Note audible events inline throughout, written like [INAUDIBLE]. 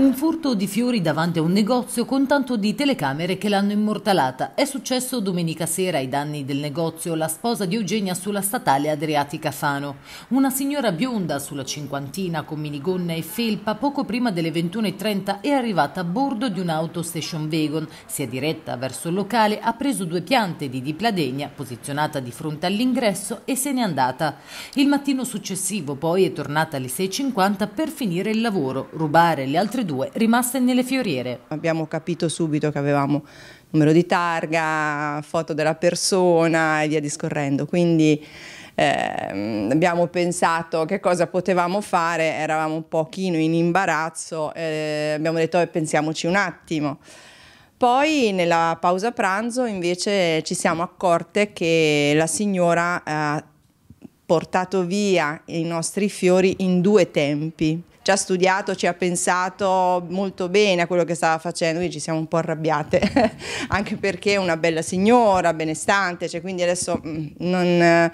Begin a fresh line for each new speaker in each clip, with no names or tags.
Un furto di fiori davanti a un negozio con tanto di telecamere che l'hanno immortalata. È successo domenica sera ai danni del negozio la sposa di Eugenia sulla statale Adriatica Fano. Una signora bionda sulla cinquantina con minigonna e felpa poco prima delle 21.30 è arrivata a bordo di un'auto station wagon. Si è diretta verso il locale, ha preso due piante di dipladegna posizionata di fronte all'ingresso e se n'è andata. Il mattino successivo poi è tornata alle 6.50 per finire il lavoro, rubare le altre due due rimaste nelle fioriere. Abbiamo
capito subito che avevamo numero di targa, foto della persona e via discorrendo, quindi eh, abbiamo pensato che cosa potevamo fare, eravamo un pochino in imbarazzo, eh, abbiamo detto eh, pensiamoci un attimo. Poi nella pausa pranzo invece ci siamo accorte che la signora ha portato via i nostri fiori in due tempi ci ha studiato, ci ha pensato molto bene a quello che stava facendo, noi ci siamo un po' arrabbiate, [LAUGHS] anche perché è una bella signora, benestante, cioè, quindi adesso mm, non... Eh,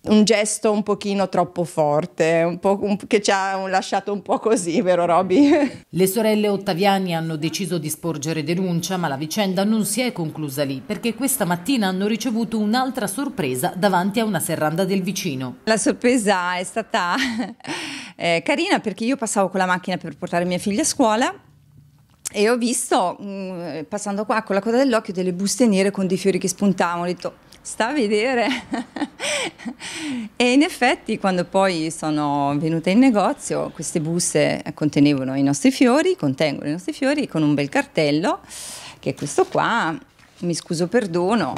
è un gesto un pochino troppo forte, un po', un, che ci ha lasciato un po' così, vero Roby?
[LAUGHS] Le sorelle Ottaviani hanno deciso di sporgere denuncia, ma la vicenda non si è conclusa lì, perché questa mattina hanno ricevuto un'altra sorpresa davanti a una serranda del vicino. La sorpresa è stata
eh, carina perché io passavo con la macchina per portare mia figlia a scuola e ho visto, mh, mm, passando qua con la coda dell'occhio, delle buste nere con dei fiori che spuntavano. Ho detto, sta a vedere. [LAUGHS] e in effetti, quando poi sono venuta in negozio, queste buste contenevano i nostri fiori, contengono i nostri fiori con un bel
cartello, che è questo qua, mi scuso perdono.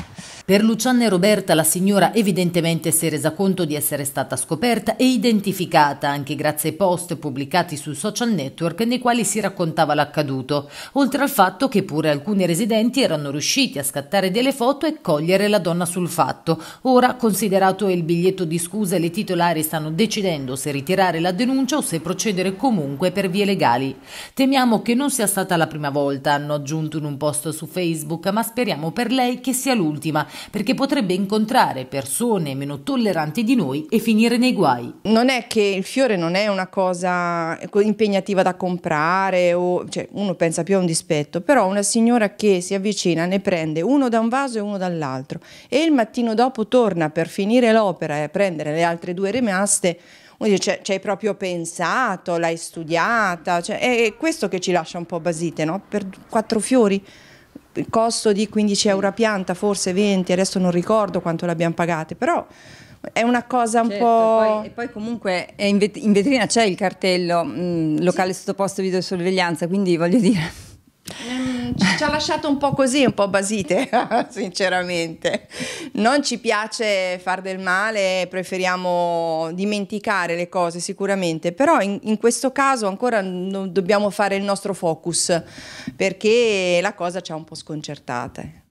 Per Luciana e Roberta la signora evidentemente si è resa conto di essere stata scoperta e identificata anche grazie ai post pubblicati sui social network nei quali si raccontava l'accaduto, oltre al fatto che pure alcuni residenti erano riusciti a scattare delle foto e cogliere la donna sul fatto. Ora, considerato il biglietto di scusa, le titolari stanno decidendo se ritirare la denuncia o se procedere comunque per vie legali. Temiamo che non sia stata la prima volta, hanno aggiunto in un post su Facebook, ma speriamo speriamo per lei che sia l'ultima, perché potrebbe incontrare persone meno tolleranti di noi e finire nei guai. Non è che il fiore
non è una cosa impegnativa da comprare, o, cioè, uno pensa più a un dispetto, però una signora che si avvicina ne prende uno da un vaso e uno dall'altro e il mattino dopo torna per finire l'opera e prendere le altre due rimaste cioè, ci hai proprio pensato, l'hai studiata, cioè, è questo che ci lascia un po' basite, no? Per quattro fiori costo di 15 euro a pianta, forse 20, adesso non ricordo quanto l'abbiamo pagate, però è una cosa un certo, po'. Poi,
e poi, comunque in, vet in vetrina c'è il cartello mh, mm, locale sì. sottoposto a videosorveglianza, quindi voglio dire.
[LAUGHS] ci ha lasciato un po' così, un po' basite, [LAUGHS] sinceramente. Non ci piace far del male, preferiamo dimenticare le cose sicuramente, però in, in questo caso ancora dobbiamo fare il nostro focus perché la cosa ci ha un po' sconcertate.